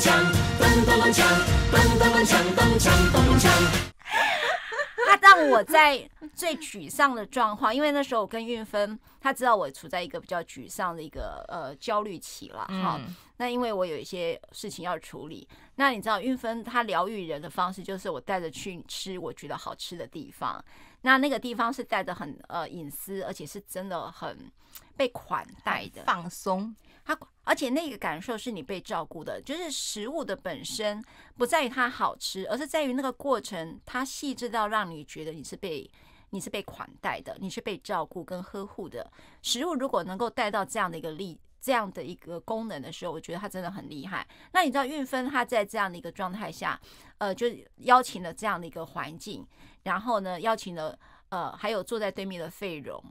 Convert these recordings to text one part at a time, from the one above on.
他让我在最沮丧的状况，因为那时候我跟运芬，他知道我处在一个比较沮丧的一个呃焦虑期了哈。那因为我有一些事情要处理，那你知道运芬他疗愈人的方式，就是我带着去吃我觉得好吃的地方。那那个地方是带着很呃隐私，而且是真的很被款待的放松。他。而且那个感受是你被照顾的，就是食物的本身不在于它好吃，而是在于那个过程，它细致到让你觉得你是被你是被款待的，你是被照顾跟呵护的。食物如果能够带到这样的一个力，这样的一个功能的时候，我觉得它真的很厉害。那你知道运芬他在这样的一个状态下，呃，就邀请了这样的一个环境，然后呢，邀请了。呃，还有坐在对面的费蓉，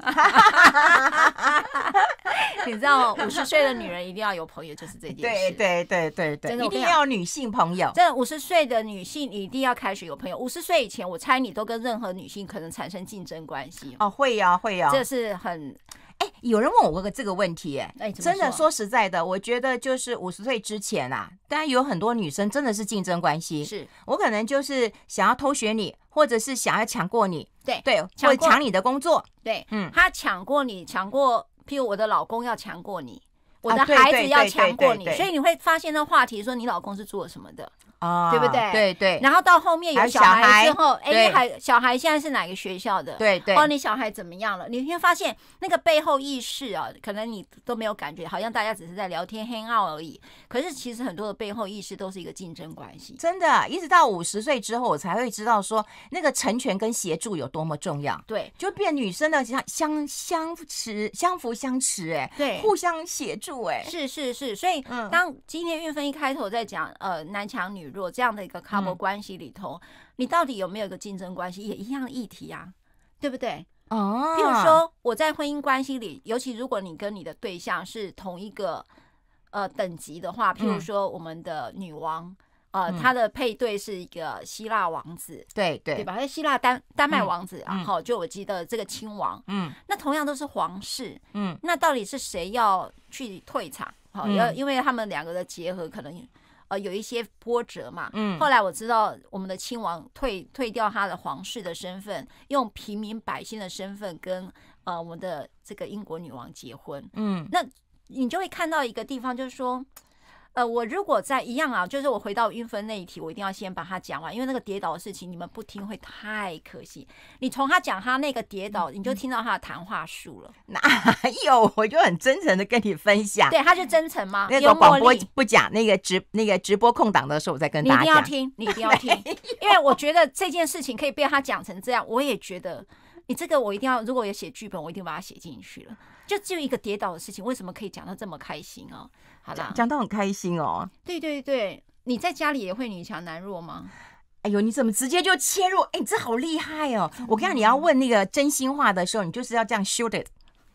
你知道，五十岁的女人一定要有朋友，就是这件事。对对对对对，真的一定要女性朋友。真的，五十岁的女性一定要开始有朋友。五十岁以前，我猜你都跟任何女性可能产生竞争关系哦。会呀，会呀，这是很哎，有人问我个这个问题，哎，真的说实在的，我觉得就是五十岁之前啊，当然有很多女生真的是竞争关系，是我可能就是想要偷学你，或者是想要抢过你。对对，抢抢你的工作，对，嗯，他抢过你，抢过，譬如我的老公要抢过你，我的孩子要抢过你，所以你会发现那话题，说你老公是做什么的。哦，对不对？对对。然后到后面有小孩之后，哎，还小孩现在是哪个学校的？对对。哦，你小孩怎么样了？你会发现那个背后意识啊，可能你都没有感觉，好像大家只是在聊天、黑 t 而已。可是其实很多的背后意识都是一个竞争关系。真的，一直到五十岁之后，我才会知道说那个成全跟协助有多么重要。对，就变女生的相相相持，相扶相持，哎，对，互相协助，哎，是是是。所以当今天运分一开头在讲，呃，男强女。若这样的一个 couple 关系里头，你到底有没有一个竞争关系，也一样议题啊，对不对？哦，譬如说我在婚姻关系里，尤其如果你跟你的对象是同一个呃等级的话，譬如说我们的女王，呃，她的配对是一个希腊王子，对对，对吧？希腊丹丹麦王子，然后就我记得这个亲王，嗯，那同样都是皇室，嗯，那到底是谁要去退场？好，要因为他们两个的结合可能。呃，有一些波折嘛，嗯，后来我知道我们的亲王退退掉他的皇室的身份，用平民百姓的身份跟呃我们的这个英国女王结婚，嗯，那你就会看到一个地方，就是说。呃，我如果在一样啊，就是我回到运分那一题，我一定要先把它讲完，因为那个跌倒的事情，你们不听会太可惜。你从他讲他那个跌倒，你就听到他的谈话术了。哪有？我就很真诚的跟你分享。对，他是真诚吗？那个广播不讲那个直那个直播空档的时候，我再跟大家讲。你一定要听，你一定要 听，因为我觉得这件事情可以被他讲成这样，我也觉得。你这个我一定要，如果有写剧本，我一定把它写进去了。就只有一个跌倒的事情，为什么可以讲到这么开心啊？讲讲到很开心哦，对对对，你在家里也会女强男弱吗？哎呦，你怎么直接就切入？哎，你这好厉害哦！我跟你要问那个真心话的时候，你就是要这样 shoot it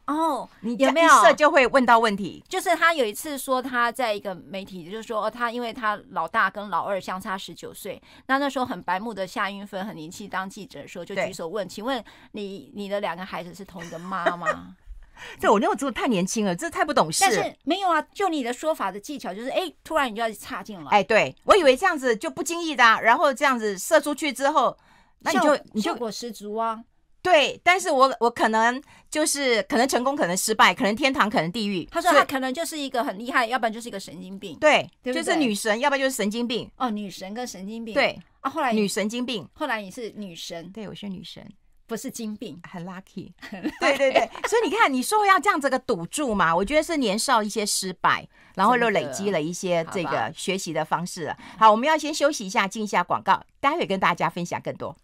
哦。你有没有就会问到问题？就是他有一次说他在一个媒体，就是说他因为他老大跟老二相差十九岁，那那时候很白目，的夏云芬很年轻当记者的时候就举手问，请问你你的两个孩子是同一个妈吗？对，我那为真的太年轻了，真的太不懂事。但是没有啊，就你的说法的技巧，就是哎，突然你就要差劲了。哎，对我以为这样子就不经意的啊，然后这样子射出去之后，那你就效果十足啊。对，但是我我可能就是可能成功，可能失败，可能天堂，可能地狱。他说他可能就是一个很厉害，要不然就是一个神经病。对，就是女神，要不然就是神经病。哦，女神跟神经病。对啊，后来女神经病，后来你是女神。对，我是女神。不是金病，很 lucky，对对对，所以你看，你说要这样子个赌注嘛，我觉得是年少一些失败，然后又累积了一些这个学习的方式好，我们要先休息一下，进一下广告，待会跟大家分享更多。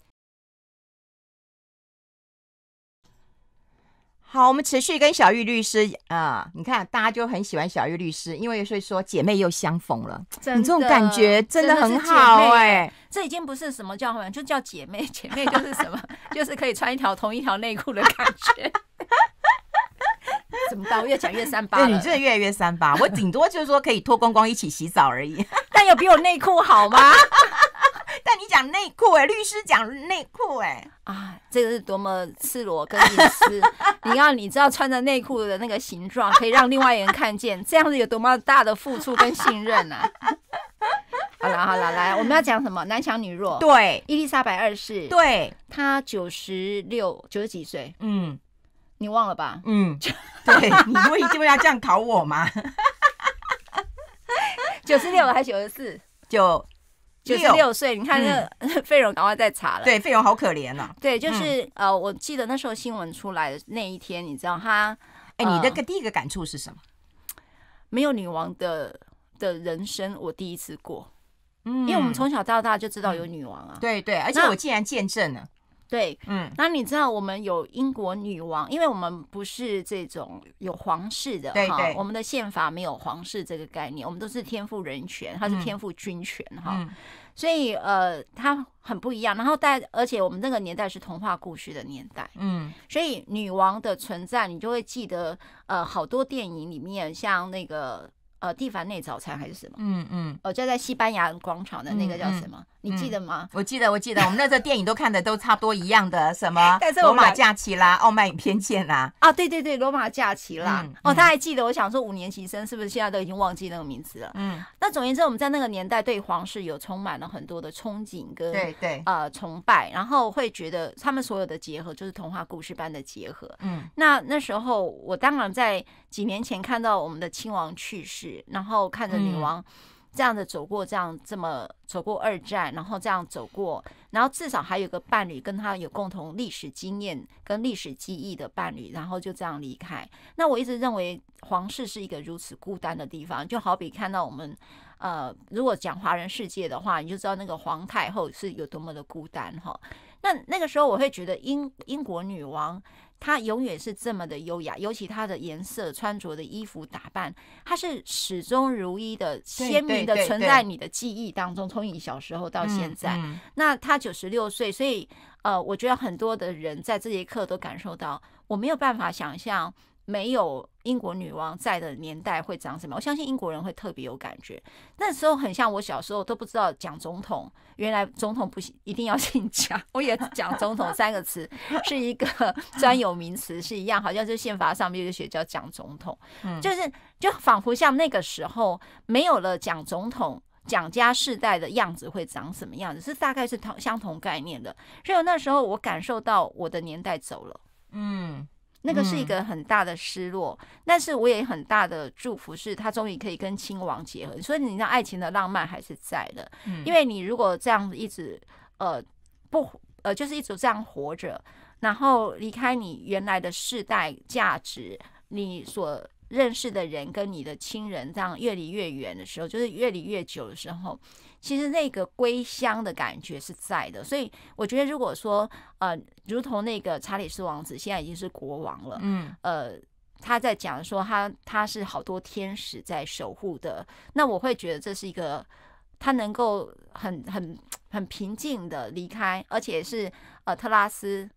好，我们持续跟小玉律师啊，你看大家就很喜欢小玉律师，因为所以说姐妹又相逢了，你这种感觉真的很好哎。这已经不是什么叫什么，就叫姐妹。姐妹就是什么，就是可以穿一条同一条内裤的感觉。怎么我越讲越三八？你真的越来越三八。我顶多就是说可以脱光光一起洗澡而已，但有比我内裤好吗？但你讲内裤哎，律师讲内裤哎啊，这个是多么赤裸跟隐私！你要你知道穿着内裤的那个形状可以让另外一人看见，这样子有多么大的付出跟信任啊！好了好了，来，我们要讲什么？男强女弱？对，伊丽莎白二世，对他九十六九十几岁？嗯，你忘了吧？嗯，对，你为什么要这样考我吗？九十六还是九十四？九。九十六岁，你看那 费勇赶快在查了。对，费勇好可怜呐。对，就是呃，我记得那时候新闻出来的那一天，你知道他，哎，你的个第一个感触是什么？没有女王的的人生，我第一次过。嗯，因为我们从小到大就知道有女王啊。对对，而且我竟然见证了。对，嗯，那你知道我们有英国女王，因为我们不是这种有皇室的，对我们的宪法没有皇室这个概念，我们都是天赋人权，它是天赋君权哈，所以呃，它很不一样。然后，但而且我们那个年代是童话故事的年代，嗯，所以女王的存在，你就会记得呃，好多电影里面像那个。呃，蒂凡内早餐还是什么？嗯嗯，哦，就在西班牙广场的那个叫什么？你记得吗？我记得，我记得，我们那时候电影都看的都差不多一样的，什么 《罗马假期》啦，《傲慢与偏见》啦。啊，对对对，《罗马假期》啦。哦，他还记得。我想说，五年级生是不是现在都已经忘记那个名字了？嗯，那总而言之，我们在那个年代对皇室有充满了很多的憧憬跟对对呃崇拜，然后会觉得他们所有的结合就是童话故事般的结合。嗯，那那时候我当然在。几年前看到我们的亲王去世，然后看着女王这样子走过，这样这么走过二战，然后这样走过，然后至少还有个伴侣跟她有共同历史经验、跟历史记忆的伴侣，然后就这样离开。那我一直认为皇室是一个如此孤单的地方，就好比看到我们呃，如果讲华人世界的话，你就知道那个皇太后是有多么的孤单哈。那那个时候，我会觉得英英国女王她永远是这么的优雅，尤其她的颜色、穿着的衣服、打扮，她是始终如一的鲜明的存在你的记忆当中，从你小时候到现在。那她九十六岁，所以呃，我觉得很多的人在这节课都感受到，我没有办法想象没有。英国女王在的年代会长什么？我相信英国人会特别有感觉。那时候很像我小时候都不知道蒋总统，原来总统不一定要姓蒋。我也讲总统三个词是一个专有名词，是一样，好像是宪法上面就写叫蒋总统，就是就仿佛像那个时候没有了蒋总统，蒋家世代的样子会长什么样子？是大概是同相同概念的。所以那时候我感受到我的年代走了。嗯。那个是一个很大的失落，但是我也很大的祝福，是他终于可以跟亲王结合，所以你知道爱情的浪漫还是在的。因为你如果这样一直呃不呃，就是一直这样活着，然后离开你原来的世代价值，你所认识的人跟你的亲人这样越离越远的时候，就是越离越久的时候。其实那个归乡的感觉是在的，所以我觉得如果说呃，如同那个查理斯王子现在已经是国王了，嗯，呃，他在讲说他他是好多天使在守护的，那我会觉得这是一个他能够很很很平静的离开，而且是呃特拉斯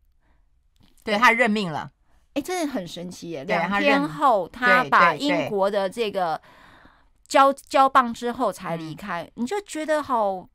对他任命了，哎，真的很神奇耶，两天后他把英国的这个。交交棒之后才离开，你就觉得好，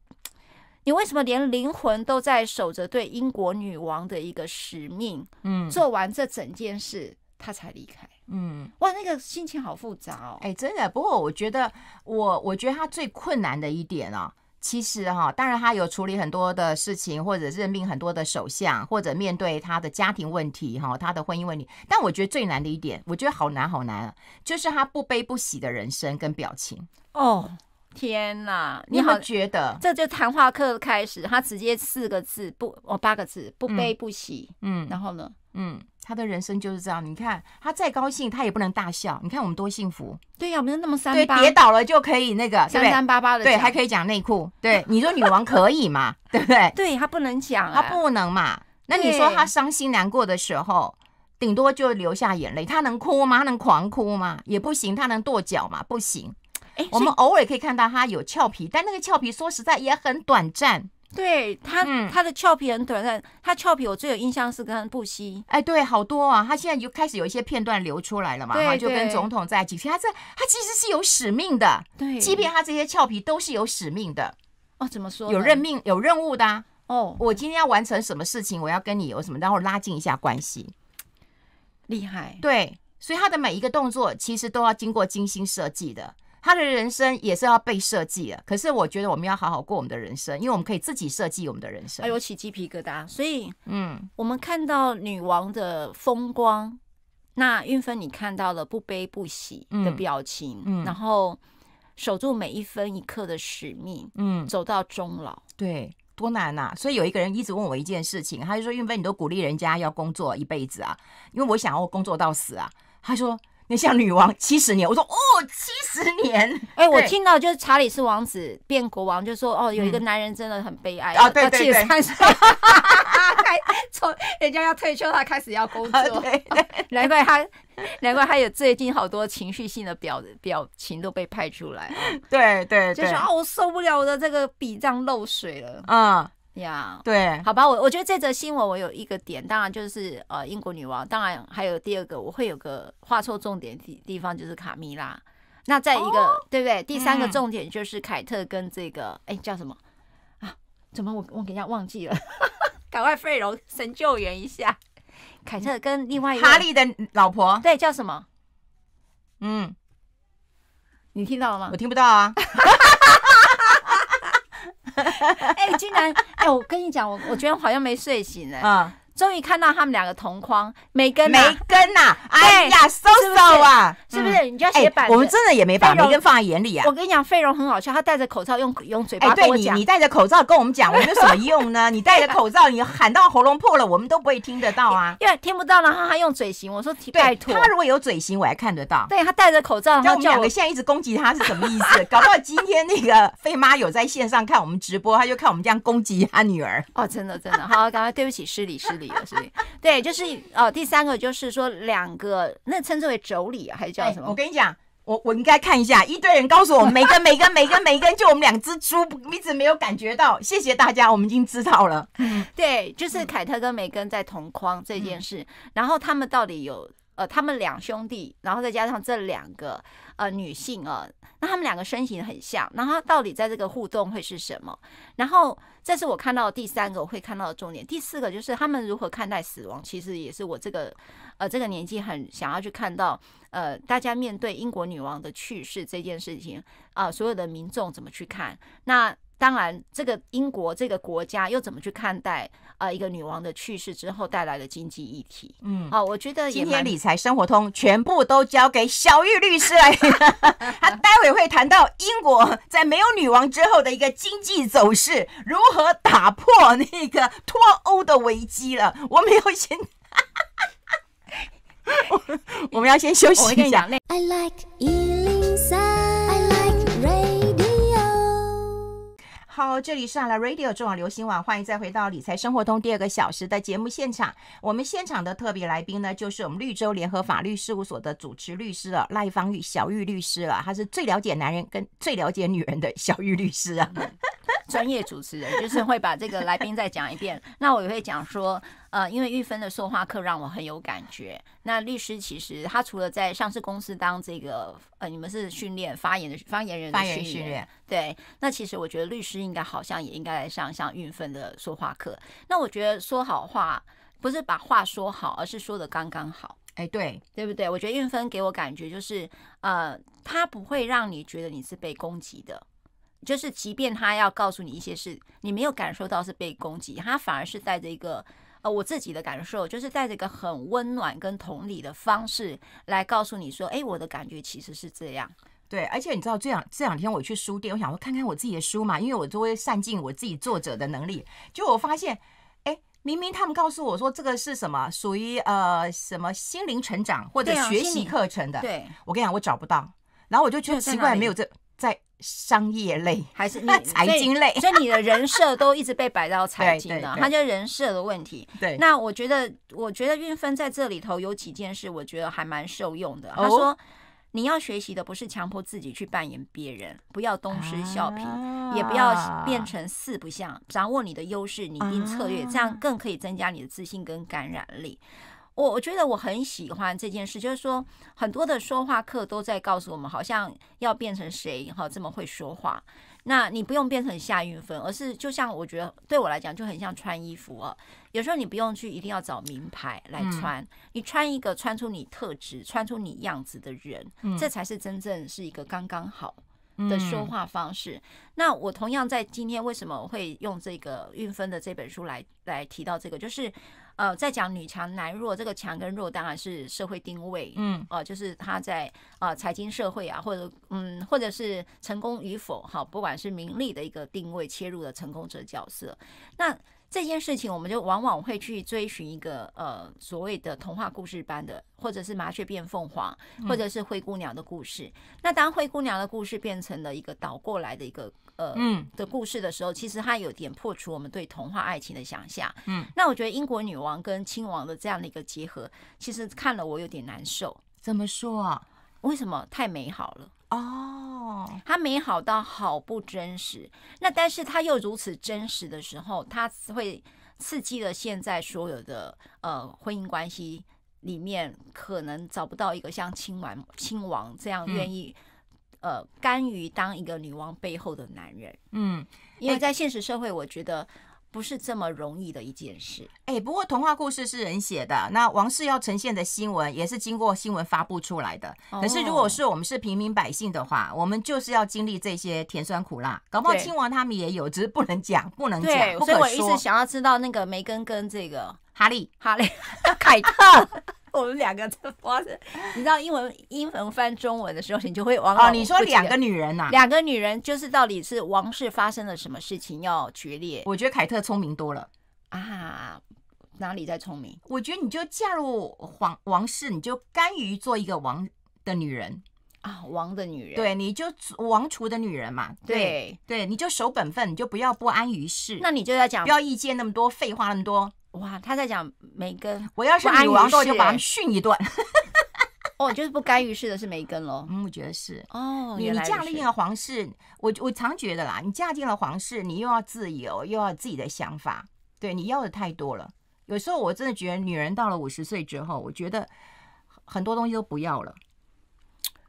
你为什么连灵魂都在守着对英国女王的一个使命？嗯，做完这整件事，他才离开。嗯，哇，那个心情好复杂哦。哎，真的。不过我觉得，我我觉得他最困难的一点啊。其实哈，当然他有处理很多的事情，或者任命很多的首相，或者面对他的家庭问题哈，他的婚姻问题。但我觉得最难的一点，我觉得好难好难啊，就是他不悲不喜的人生跟表情。哦天哪！你好觉得？这就谈话课开始，他直接四个字不哦八个字不悲不喜。嗯，然后呢？嗯。他的人生就是这样，你看他再高兴，他也不能大笑。你看我们多幸福，对呀，我们那么三八。对，跌倒了就可以那个三三八八的，对，还可以讲内裤。对，你说女王可以嘛？对不对？对他不能讲，他不能嘛。那你说他伤心难过的时候，顶多就流下眼泪。他能哭吗？能狂哭吗？也不行。他能跺脚吗？不行。哎，我们偶尔可以看到他有俏皮，但那个俏皮说实在也很短暂。对他，他的俏皮很短暂。他俏皮，我最有印象是跟布希。哎，对，好多啊！他现在就开始有一些片段流出来了嘛，就跟总统在一起。其实他这，他其实是有使命的。对，即便他这些俏皮都是有使命的。哦，怎么说？有任命，有任务的。哦，我今天要完成什么事情？我要跟你有什么，然后拉近一下关系。厉害。对，所以他的每一个动作其实都要经过精心设计的。他的人生也是要被设计了，可是我觉得我们要好好过我们的人生，因为我们可以自己设计我们的人生。哎，其起鸡皮疙瘩。所以，嗯，我们看到女王的风光，那运芬你看到了不悲不喜的表情，嗯，然后守住每一分一刻的使命，嗯，走到终老，对，多难啊！所以有一个人一直问我一件事情，他就说：“运芬，你都鼓励人家要工作一辈子啊，因为我想要工作到死啊。”他说。你像女王七十年，我说哦，七十年。哎，我听到就是查理斯王子变国王，就说哦，有一个男人真的很悲哀啊，他对对，三 从人家要退休，他开始要工作。难怪他，难怪他有最近好多情绪性的表表情都被拍出来。对对就是啊，我受不了我的，这个笔账漏水了。嗯。呀，对，好吧，我我觉得这则新闻我有一个点，当然就是呃，英国女王，当然还有第二个，我会有个画错重点地地方，就是卡米拉。那再一个对不对？第三个重点就是凯特跟这个哎叫什么啊？怎么我我给人家忘记了？赶快费尔龙神救援一下！凯特跟另外一个哈利的老婆，对，叫什么？嗯，你听到了吗？我听不到啊。哎，金然，哎，我跟你讲，我我觉得好像没睡醒呢。终于看到他们两个同框，梅根，梅根呐！哎呀，收 o 啊！是不是？你就要写哎，我们真的也没把梅根放在眼里啊！我跟你讲，费荣很好笑，他戴着口罩用用嘴巴跟我讲。对你，你戴着口罩跟我们讲，我们有什么用呢？你戴着口罩，你喊到喉咙破了，我们都不会听得到啊！因为听不到，然后他用嘴型。我说，拜托，他如果有嘴型，我还看得到。对他戴着口罩，然后我们两个现在一直攻击他是什么意思？搞到今天那个费妈有在线上看我们直播，他就看我们这样攻击他女儿。哦，真的真的，好，刚刚对不起，失礼失礼。对，就是哦，第三个就是说，两个那称之为妯娌还是叫什么？我跟你讲，我我应该看一下，一堆人告诉我们，梅根、梅根、梅根、梅根，就我们两只猪一直没有感觉到。谢谢大家，我们已经知道了。对，就是凯特跟梅根在同框这件事，然后他们到底有呃，他们两兄弟，然后再加上这两个。呃，女性，啊。那他们两个身形很像，那他到底在这个互动会是什么？然后这是我看到第三个会看到的重点，第四个就是他们如何看待死亡，其实也是我这个呃这个年纪很想要去看到，呃，大家面对英国女王的去世这件事情啊，所有的民众怎么去看？那。当然，这个英国这个国家又怎么去看待啊？一个女王的去世之后带来的经济议题？嗯，啊，我觉得今天理财生活通全部都交给小玉律师来。他待会会谈到英国在没有女王之后的一个经济走势，如何打破那个脱欧的危机了。我们要先，我们要先休息一下。好，这里是阿拉 Radio 中网流行网，欢迎再回到理财生活通第二个小时的节目现场。我们现场的特别来宾呢，就是我们绿洲联合法律事务所的主持律师了，赖芳玉小玉律师了，他是最了解男人跟最了解女人的小玉律师啊。专业主持人就是会把这个来宾再讲一遍，那我也会讲说。呃，因为玉芬的说话课让我很有感觉。那律师其实他除了在上市公司当这个，呃，你们是训练发言的发言人，发言训练对。那其实我觉得律师应该好像也应该来上上玉芬的说话课。那我觉得说好话不是把话说好，而是说的刚刚好。哎，对对不对？我觉得玉芬给我感觉就是，呃，他不会让你觉得你是被攻击的，就是即便他要告诉你一些事，你没有感受到是被攻击，他反而是带着一个。呃，我自己的感受就是带着一个很温暖跟同理的方式来告诉你说，哎，我的感觉其实是这样。对，而且你知道，这两这两天我去书店，我想说看看我自己的书嘛，因为我就会散尽我自己作者的能力，就我发现，诶，明明他们告诉我说这个是什么属于呃什么心灵成长或者学习课程的，对，我跟你讲，我找不到，然后我就觉得奇怪，没有这。商业类还是 你财经类，所以你的人设都一直被摆到财经了，它就人设的问题。对，那我觉得，我觉得运分在这里头有几件事，我觉得还蛮受用的。他说，你要学习的不是强迫自己去扮演别人，不要东施效颦，也不要变成四不像，掌握你的优势，拟定策略，这样更可以增加你的自信跟感染力。我我觉得我很喜欢这件事，就是说很多的说话课都在告诉我们，好像要变成谁哈这么会说话。那你不用变成夏运芬，而是就像我觉得对我来讲就很像穿衣服啊。有时候你不用去一定要找名牌来穿，你穿一个穿出你特质、穿出你样子的人，这才是真正是一个刚刚好的说话方式。那我同样在今天为什么会用这个运分的这本书来来提到这个，就是。呃，在讲女强男弱，这个强跟弱当然是社会定位，嗯，哦，就是他在呃财经社会啊，或者嗯，或者是成功与否，哈，不管是名利的一个定位切入的成功者角色，那这件事情我们就往往会去追寻一个呃所谓的童话故事般的，或者是麻雀变凤凰，或者是灰姑娘的故事，那当灰姑娘的故事变成了一个倒过来的一个。呃，嗯的故事的时候，其实它有点破除我们对童话爱情的想象。嗯，那我觉得英国女王跟亲王的这样的一个结合，其实看了我有点难受。怎么说啊？为什么？太美好了哦，它美好到好不真实。那但是它又如此真实的时候，它会刺激了现在所有的呃婚姻关系里面，可能找不到一个像亲王亲王这样愿意。呃，甘于当一个女王背后的男人，嗯，因为在现实社会，我觉得不是这么容易的一件事。哎，不过童话故事是人写的，那王室要呈现的新闻也是经过新闻发布出来的。可是，如果是我们是平民百姓的话，我们就是要经历这些甜酸苦辣。搞不好亲王他们也有，只是不能讲，不能讲，不可说。想要知道那个梅根跟这个哈利、哈利、凯特。我们两个在发生，你知道英文英文翻中文的时候，你就会王哦，你说两个女人呐？两个女人就是到底是王室发生了什么事情要决裂？我觉得凯特聪明多了啊，哪里在聪明？我觉得你就嫁入皇王室，你就甘于做一个王的女人啊，王的女人，对，你就王厨的女人嘛，对对，你就守本分，你就不要不安于世。那你就要讲，不要意见那么多，废话那么多。哇，他在讲梅根。我要是女王，我就把他们训一段。哦，就是不甘于世的是梅根喽。嗯，我觉得是。哦，你嫁了进了皇室，我我常觉得啦，你嫁进了皇室，你又要自由，又要自己的想法，对，你要的太多了。有时候我真的觉得，女人到了五十岁之后，我觉得很多东西都不要了。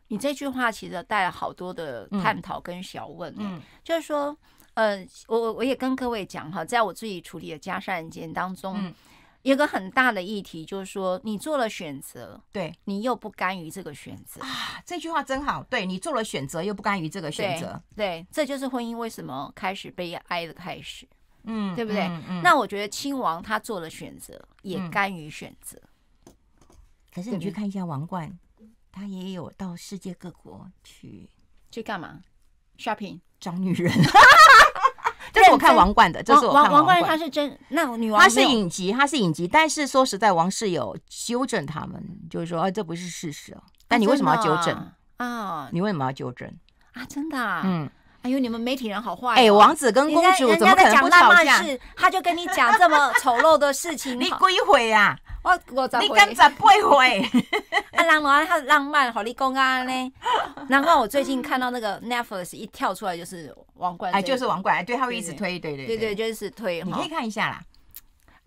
你这句话其实带了好多的探讨跟小问，嗯，就是说。呃，我我也跟各位讲哈，在我自己处理的家事案件当中，嗯，有个很大的议题就是说，你做了选择，对，你又不甘于这个选择啊。这句话真好，对你做了选择又不甘于这个选择，对，这就是婚姻为什么开始悲哀的开始，嗯，对不对？那我觉得亲王他做了选择，也甘于选择，可是你去看一下王冠，他也有到世界各国去去干嘛？shopping。找女人，这是我看《王冠》的，这是我看《王冠》，他是真那女王，她是影集，她是影集，但是说实在，王室有纠正他们，就是说，啊，这不是事实啊，但你为什么要纠正啊？你为什么要纠正啊？真的，嗯，哎呦，你们媒体人好坏？哎，王子跟公主怎么可能不吵架？他就跟你讲这么丑陋的事情，你鬼悔呀？我我怎不会？啊，后漫他浪漫，好你讲啊呢。然后我最近看到那个 Netflix 一跳出来就是王冠，哎，就是王冠，哎，对，他会一直推，对对对对，就是推，你可以看一下啦。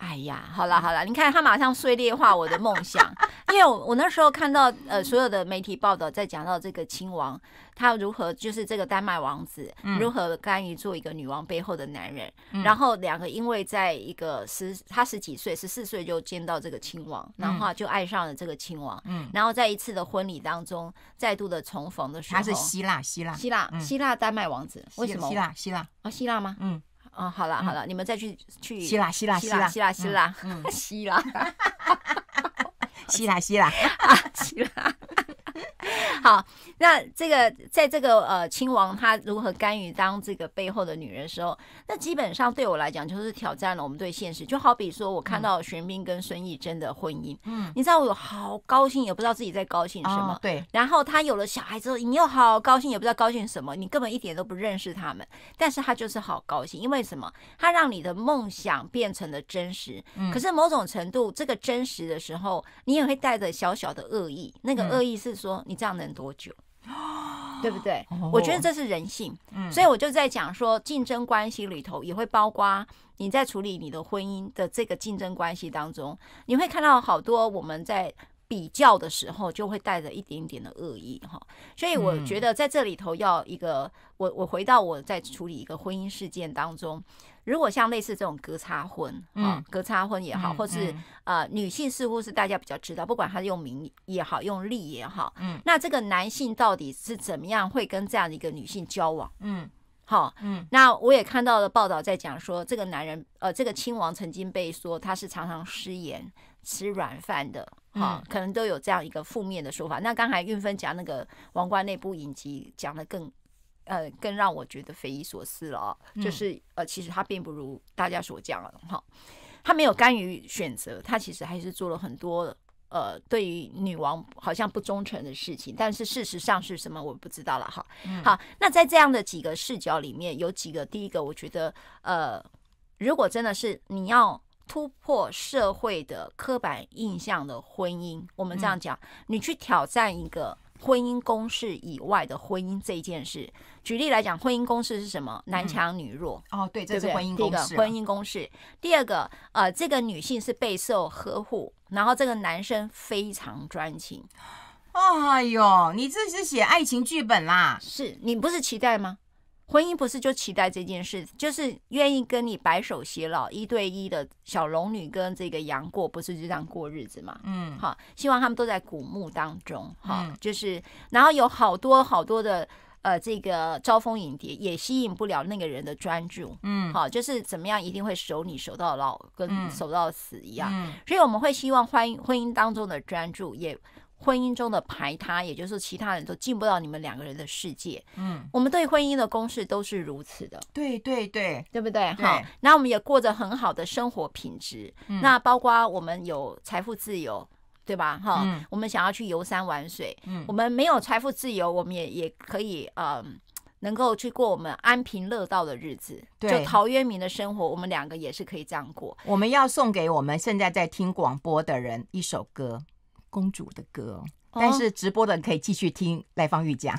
哎呀，好了好了，你看他马上碎裂化我的梦想，因为我我那时候看到呃所有的媒体报道在讲到这个亲王，他如何就是这个丹麦王子如何甘于做一个女王背后的男人，然后两个因为在一个十他十几岁十四岁就见到这个亲王，然后就爱上了这个亲王，然后在一次的婚礼当中再度的重逢的时候，他是希腊希腊希腊希腊丹麦王子，为什么希腊希腊啊希腊吗？嗯。哦，好了好了，你们再去去希腊希腊希腊希腊希腊嗯希腊，哈哈哈哈哈，希腊希腊啊希腊。好，那这个在这个呃，亲王他如何甘于当这个背后的女人的时候，那基本上对我来讲就是挑战了我们对现实。就好比说我看到玄彬跟孙艺珍的婚姻，嗯，你知道我好高兴，也不知道自己在高兴什么。对。然后他有了小孩之后，你又好高兴，也不知道高兴什么。你根本一点都不认识他们，但是他就是好高兴，因为什么？他让你的梦想变成了真实。嗯。可是某种程度，这个真实的时候，你也会带着小小的恶意。那个恶意是说你。你这样能多久？对不对？我觉得这是人性，所以我就在讲说，竞争关系里头也会包括你在处理你的婚姻的这个竞争关系当中，你会看到好多我们在比较的时候，就会带着一点点的恶意哈。所以我觉得在这里头要一个，我我回到我在处理一个婚姻事件当中。如果像类似这种隔差婚，嗯、隔差婚也好，或是呃，女性似乎是大家比较知道，不管他是用名也好，用利也好，嗯，那这个男性到底是怎么样会跟这样的一个女性交往？嗯，好，嗯，那我也看到了报道在讲说，这个男人，呃，这个亲王曾经被说他是常常失言、吃软饭的，哈，可能都有这样一个负面的说法。那刚才运芬讲那个王冠内部影集讲的更。呃，更让我觉得匪夷所思了，就是呃，其实他并不如大家所讲哈，他没有甘于选择，他其实还是做了很多呃，对于女王好像不忠诚的事情，但是事实上是什么我不知道了哈。好，那在这样的几个视角里面，有几个，第一个，我觉得呃，如果真的是你要突破社会的刻板印象的婚姻，我们这样讲，你去挑战一个。婚姻公式以外的婚姻这一件事，举例来讲，婚姻公式是什么？男强女弱。哦，对，这是婚姻公式。婚姻公式。第二个，呃，这个女性是备受呵护，然后这个男生非常专情。哎呦，你这是写爱情剧本啦？是你不是期待吗？婚姻不是就期待这件事，就是愿意跟你白首偕老、一对一的小龙女跟这个杨过，不是就这样过日子嘛？嗯，好，希望他们都在古墓当中，哈，就是然后有好多好多的呃，这个招蜂引蝶也吸引不了那个人的专注，嗯，好，就是怎么样一定会守你守到老，跟守到死一样，所以我们会希望婚姻婚姻当中的专注也。婚姻中的排他，也就是其他人都进不到你们两个人的世界。嗯，我们对婚姻的公式都是如此的。对对对，对不对？好，那我们也过着很好的生活品质。那包括我们有财富自由，对吧？哈，我们想要去游山玩水。嗯，我们没有财富自由，我们也也可以，嗯，能够去过我们安贫乐道的日子。就陶渊明的生活，我们两个也是可以这样过。我们要送给我们现在在听广播的人一首歌。公主的歌，但是直播的可以继续听赖芳玉讲。